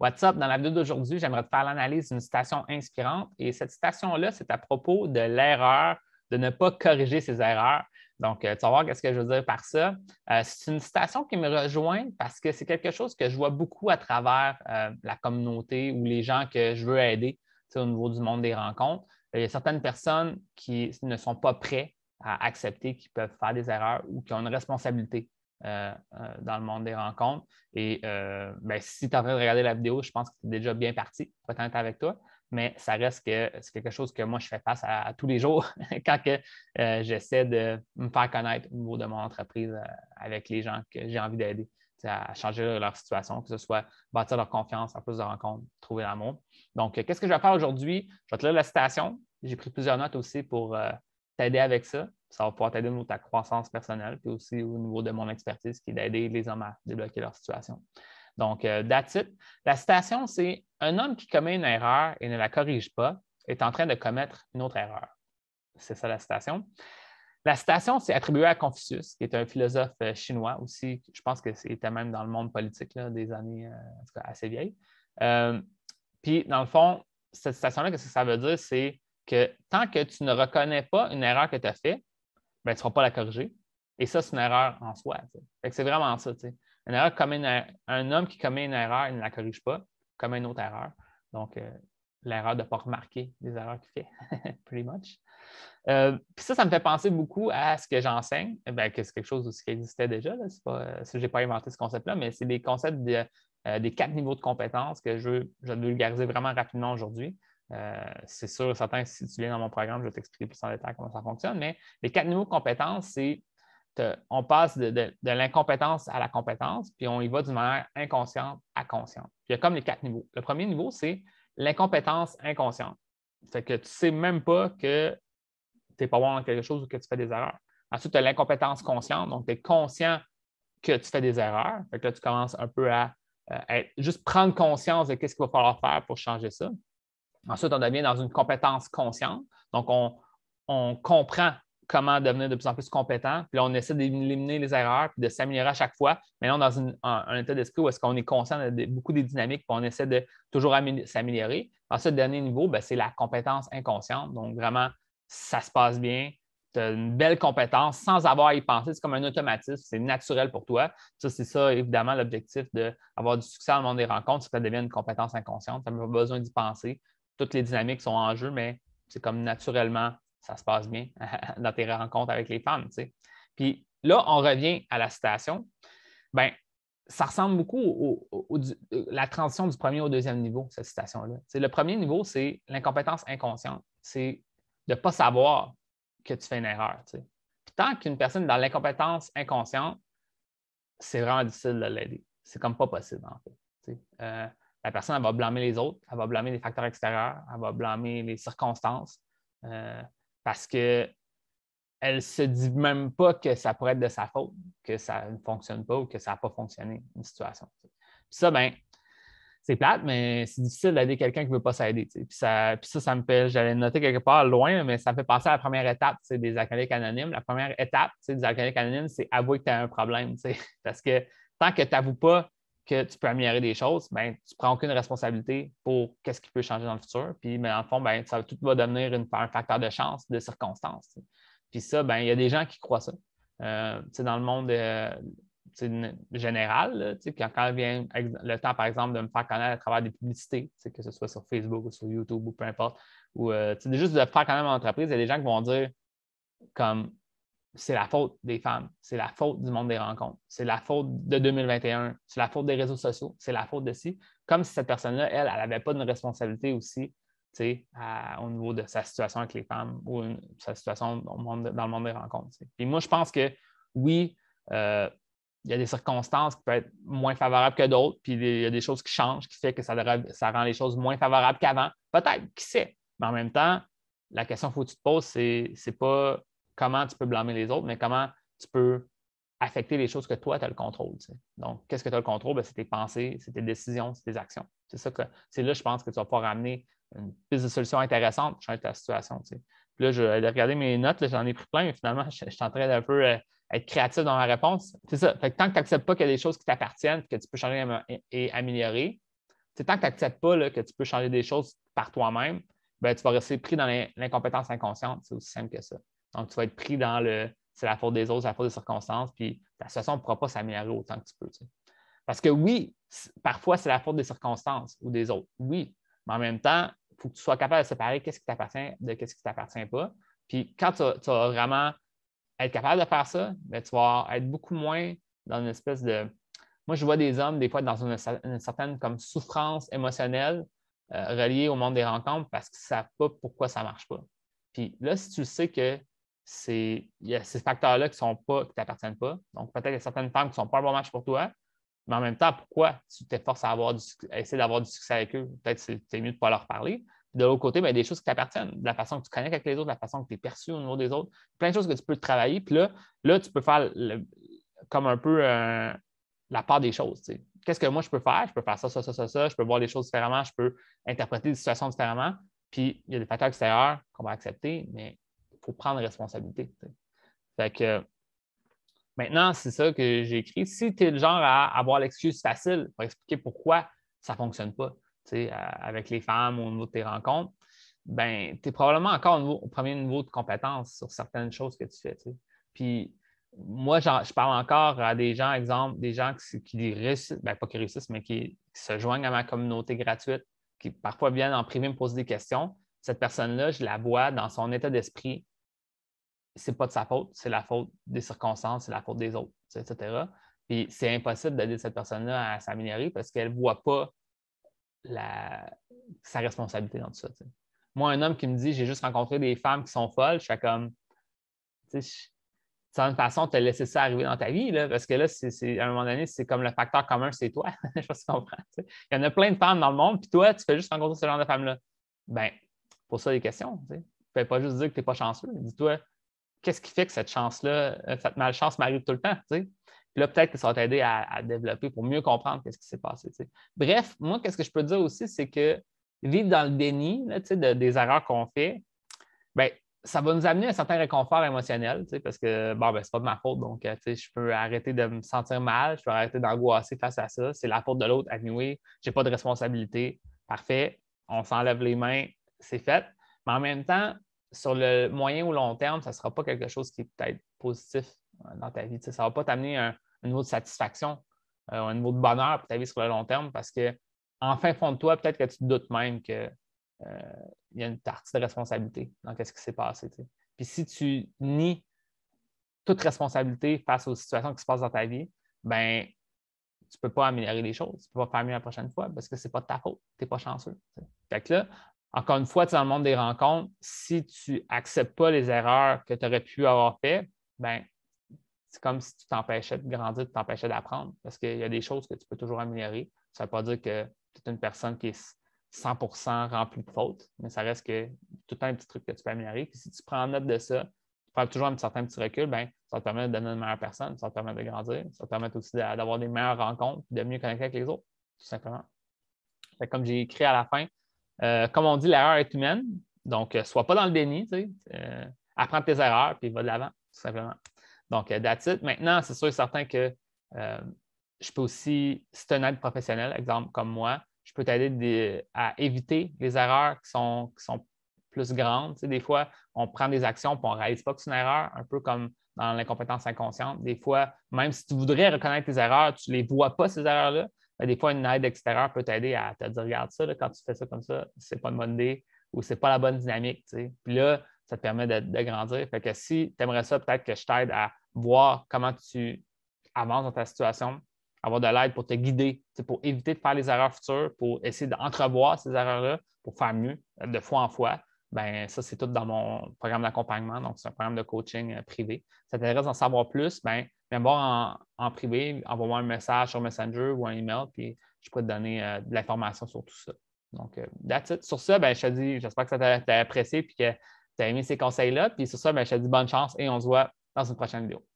What's up? Dans la vidéo d'aujourd'hui, j'aimerais te faire l'analyse d'une citation inspirante. Et cette citation-là, c'est à propos de l'erreur, de ne pas corriger ses erreurs. Donc, euh, tu vas voir qu'est-ce que je veux dire par ça. Euh, c'est une citation qui me rejoint parce que c'est quelque chose que je vois beaucoup à travers euh, la communauté ou les gens que je veux aider au niveau du monde des rencontres. Il y a certaines personnes qui ne sont pas prêtes à accepter qu'ils peuvent faire des erreurs ou qui ont une responsabilité euh, euh, dans le monde des rencontres. Et euh, ben, si tu es en de regarder la vidéo, je pense que tu es déjà bien parti, peut être avec toi, mais ça reste que c'est quelque chose que moi, je fais face à, tous les jours quand j'essaie de me faire connaître au niveau de mon entreprise avec les gens que j'ai envie d'aider à changer leur situation, que ce soit bâtir leur confiance, en plus de rencontres, trouver l'amour. Donc, qu'est-ce que je vais faire aujourd'hui? Je vais te lire la citation. J'ai pris plusieurs notes aussi pour t'aider avec ça ça va pouvoir t'aider dans ta croissance personnelle, puis aussi au niveau de mon expertise, qui est d'aider les hommes à débloquer leur situation. Donc, euh, La citation, c'est Un homme qui commet une erreur et ne la corrige pas est en train de commettre une autre erreur. C'est ça la citation. La citation, c'est attribuée à Confucius, qui est un philosophe euh, chinois aussi. Je pense que c'était même dans le monde politique des années euh, assez vieilles. puis, dans le fond, cette citation-là, qu'est-ce que ça veut dire? C'est que tant que tu ne reconnais pas une erreur que tu as faite, ben, tu ne seras pas la corriger. Et ça, c'est une erreur en soi. C'est vraiment ça. Une erreur comme un homme qui commet une erreur, il ne la corrige pas, comme une autre erreur. Donc, euh, l'erreur de ne pas remarquer les erreurs qu'il fait, pretty much. Euh, puis ça, ça me fait penser beaucoup à ce que j'enseigne, eh ben, que c'est quelque chose aussi qui existait déjà. Euh, je n'ai pas inventé ce concept-là, mais c'est des concepts des quatre niveaux de compétences que je je veux vulgariser vraiment rapidement aujourd'hui. Euh, c'est sûr, certains, si tu viens dans mon programme, je vais t'expliquer plus en détail comment ça fonctionne, mais les quatre niveaux de compétence, c'est on passe de, l'incompétence à la compétence, puis on y va d'une manière inconsciente à consciente. il y a comme les quatre niveaux. Le premier niveau, c'est l'incompétence inconsciente. Fait que tu ne sais même pas que tu n'es pas bon dans quelque chose ou que tu fais des erreurs. Ensuite, tu as l'incompétence consciente, donc tu es conscient que tu fais des erreurs. Fait que tu commences un peu à, euh, juste prendre conscience de qu'est-ce qu'il va falloir faire pour changer ça. Ensuite, on devient dans une compétence consciente. Donc, on, comprend comment devenir de plus en plus compétent. Puis là, on essaie d'éliminer les erreurs, puis de s'améliorer à chaque fois. Mais on dans un, état d'esprit où est-ce qu'on est conscient de, beaucoup des dynamiques, puis on essaie de toujours s'améliorer. Ensuite, dernier niveau, ben, c'est la compétence inconsciente. Donc, vraiment, ça se passe bien. Tu as une belle compétence sans avoir à y penser. C'est comme un automatisme, c'est naturel pour toi. Ça, c'est ça, évidemment, l'objectif d'avoir du succès dans le monde des rencontres, que ça devienne une compétence inconsciente. Tu n'as pas besoin d'y penser toutes les dynamiques sont en jeu, mais c'est comme naturellement, ça se passe bien dans tes rencontres avec les femmes. Puis là, on revient à la citation. Ben, ça ressemble beaucoup à la transition du premier au deuxième niveau, cette citation-là. Le premier niveau, c'est l'incompétence inconsciente. C'est de ne pas savoir que tu fais une erreur. tant qu'une personne est dans l'incompétence inconsciente, c'est vraiment difficile de l'aider. C'est comme pas possible, en fait. Euh, la personne va blâmer les autres, elle va blâmer les facteurs extérieurs, elle va blâmer les circonstances euh, parce qu'elle ne se dit même pas que ça pourrait être de sa faute, que ça ne fonctionne pas ou que ça n'a pas fonctionné, une situation. Puis ça, ben, c'est plate, mais c'est difficile d'aider quelqu'un qui ne veut pas s'aider. Puis ça, ça, me fait, j'allais noter quelque part loin, mais ça fait passer à la première étape des alcooliques anonymes. La première étape des alcooliques anonymes, c'est avouer que tu as un problème. Parce que tant que tu n'avoues pas que tu peux améliorer des choses, ben, tu ne prends aucune responsabilité pour ce qui peut changer dans le futur. Puis, mais en fond, ben, ça tout va devenir un facteur de chance, de circonstances. Puis ça, ben, il y a des gens qui croient ça. Euh, dans le monde euh, général, quand, quand vient le temps, par exemple, de me faire connaître à travers des publicités, que ce soit sur Facebook ou sur YouTube ou peu importe, ou euh, juste de faire connaître mon entreprise, il y a des gens qui vont dire comme c'est la faute des femmes, c'est la faute du monde des rencontres, c'est la faute de 2021, c'est la faute des réseaux sociaux, c'est la faute de ci. Comme si cette personne-là, elle, elle n'avait pas de responsabilité aussi au niveau de sa situation avec les femmes ou sa situation dans le monde, dans le monde des rencontres. Puis moi, je pense que oui, euh, il y a des circonstances qui peuvent être moins favorables que d'autres, puis il y a des choses qui changent, qui fait que ça, ça rend les choses moins favorables qu'avant. Peut-être, qui sait. Mais en même temps, la question qu'il faut que tu te poses, c'est, c'est pas comment tu peux blâmer les autres, mais comment tu peux affecter les choses que toi, tu as le contrôle. Donc, qu'est-ce que tu as le contrôle? Ben, c'est tes pensées, c'est tes décisions, c'est tes actions. C'est ça que c'est là, je pense, que tu vas pouvoir amener une piste de solution intéressante pour changer ta situation. là, je regarder mes notes, j'en ai pris plein, mais finalement, je, suis en train d'un peu euh, être créatif dans ma réponse. C'est ça. tant que tu n'acceptes pas qu'il y a des choses qui t'appartiennent, que tu peux changer et, améliorer, c'est tant que tu n'acceptes pas que tu peux changer des choses par toi-même, ben, tu vas rester pris dans l'incompétence inconsciente. C'est aussi simple que ça. Donc, tu vas être pris dans le c'est la faute des autres, c'est la faute des circonstances, puis ta situation ne pourra pas s'améliorer autant que tu peux. Parce que oui, parfois, c'est la faute des circonstances ou des autres. Oui, mais en même temps, il faut que tu sois capable de séparer qu'est-ce qui t'appartient de qu'est-ce qui ne t'appartient pas. Puis quand tu vas, vraiment être capable de faire ça, bien, tu vas être beaucoup moins dans une espèce de. Moi, je vois des hommes, des fois, dans une, certaine comme souffrance émotionnelle euh, reliée au monde des rencontres parce qu'ils ne savent pas pourquoi ça ne marche pas. Puis là, si tu sais que c'est, il y a ces facteurs-là qui sont pas, qui t'appartiennent pas. Donc, peut-être qu'il y a certaines femmes qui ne sont pas un bon match pour toi, mais en même temps, pourquoi tu t'efforces à, avoir du, essayer d'avoir du succès avec eux? Peut-être que c'est mieux de ne pas leur parler. de l'autre côté, ben, a des choses qui t'appartiennent, la façon que tu connais avec les autres, la façon que tu es perçu au niveau des autres, plein de choses que tu peux travailler. Puis là, là tu peux faire comme un peu euh, la part des choses. Qu'est-ce que moi je peux faire? Je peux faire ça, ça, ça, ça, ça. Je peux voir les choses différemment. Je peux interpréter des situations différemment. Puis il y a des facteurs extérieurs qu'on va accepter, mais prendre responsabilité. Fait maintenant, c'est ça que j'ai écrit. Si tu es le genre à avoir l'excuse facile pour expliquer pourquoi ça ne fonctionne pas avec les femmes au niveau de tes rencontres, ben, tu es probablement encore au, premier niveau de compétence sur certaines choses que tu fais. Puis moi, je parle encore à des gens, exemple, des gens qui, réussissent, ben, pas qui réussissent, mais qui, qui, se joignent à ma communauté gratuite, qui parfois viennent en privé me poser des questions. Cette personne-là, je la vois dans son état d'esprit, c'est pas de sa faute, c'est la faute des circonstances, c'est la faute des autres, etc. Puis c'est impossible d'aider cette personne-là à s'améliorer parce qu'elle ne voit pas sa responsabilité dans tout ça. Moi, un homme qui me dit j'ai juste rencontré des femmes qui sont folles, je fais comme tu sais, une façon, tu as laissé ça arriver dans ta vie, parce que là, à un moment donné, c'est comme le facteur commun, c'est toi. je sais pas si tu comprends. Il y en a plein de femmes dans le monde, puis toi, tu fais juste rencontrer ce genre de femmes-là. Ben, pour ça, des questions. Tu ne peux pas juste dire que tu n'es pas chanceux. Dis-toi, qu'est-ce qui fait que cette chance-là, euh, cette malchance m'arrive tout le temps? Puis là, peut-être que ça va t'aider à, développer pour mieux comprendre quest ce qui s'est passé. Bref, moi, qu'est-ce que je peux dire aussi, c'est que vivre dans le déni des erreurs qu'on fait, ben, ça va nous amener un certain réconfort émotionnel, parce que bon, ben, c'est pas de ma faute, donc euh, je peux arrêter de me sentir mal, je peux arrêter d'angoisser face à ça. C'est la faute de l'autre, anyway, j'ai pas de responsabilité. Parfait, on s'enlève les mains, c'est fait. Mais en même temps, sur le moyen ou long terme, ça ne sera pas quelque chose qui est peut-être positif euh, dans ta vie. ça ne va pas t'amener un, un, niveau de satisfaction, euh, un niveau de bonheur pour ta vie sur le long terme parce que, en fin fond de toi, peut-être que tu doutes même qu'il euh, y a une partie de responsabilité dans ce qui s'est passé. Puis si tu nies toute responsabilité face aux situations qui se passent dans ta vie, ben tu ne peux pas améliorer les choses. Tu ne peux pas faire mieux la prochaine fois parce que ce n'est pas de ta faute. Tu n'es pas chanceux. Fait que là, encore une fois, dans le monde des rencontres, si tu n'acceptes pas les erreurs que tu aurais pu avoir faites, ben, c'est comme si tu t'empêchais de grandir, tu t'empêchais d'apprendre parce qu'il y a des choses que tu peux toujours améliorer. Ça ne veut pas dire que tu es une personne qui est 100 remplie de fautes, mais ça reste que tout un petit truc que tu peux améliorer. si tu prends note de ça, tu prends toujours un certain petit recul, ben ça te permet de devenir une meilleure personne, ça te permet de grandir, ça te permet aussi d'avoir des meilleures rencontres, de mieux connecter avec les autres, tout simplement. comme j'ai écrit à la fin, euh, comme on dit, l'erreur est humaine. Donc, euh, sois pas dans le déni. Euh, apprends tes erreurs puis va de l'avant, tout simplement. Donc, that's Maintenant, c'est sûr et certain que je peux aussi, si tu es un aide professionnel, exemple comme moi, je peux t'aider à éviter les erreurs qui sont, plus grandes. des fois, on prend des actions et on ne réalise pas que c'est une erreur, un peu comme dans l'incompétence inconsciente. Des fois, même si tu voudrais reconnaître tes erreurs, tu ne les vois pas, ces erreurs-là. Ben, des fois, une aide extérieure peut t'aider à te dire regarde ça, quand tu fais ça comme ça, c'est pas une bonne idée ou c'est pas la bonne dynamique. Puis là, ça te permet de, grandir. Fait que si tu aimerais ça, peut-être que je t'aide à voir comment tu avances dans ta situation, avoir de l'aide pour te guider, pour éviter de faire les erreurs futures, pour essayer d'entrevoir ces erreurs-là, pour faire mieux de fois en fois ben ça, c'est tout dans mon programme d'accompagnement. Donc, c'est un programme de coaching euh, privé. Si ça t'intéresse d'en savoir plus, ben viens voir en, privé, envoie-moi un message sur Messenger ou un email, puis je peux te donner euh, de l'information sur tout ça. Donc, euh, that's it. Sur ça, ben, je te dis, j'espère que ça t'a, apprécié et que tu as aimé ces conseils-là. Puis sur ça, ben, je te dis bonne chance et on se voit dans une prochaine vidéo.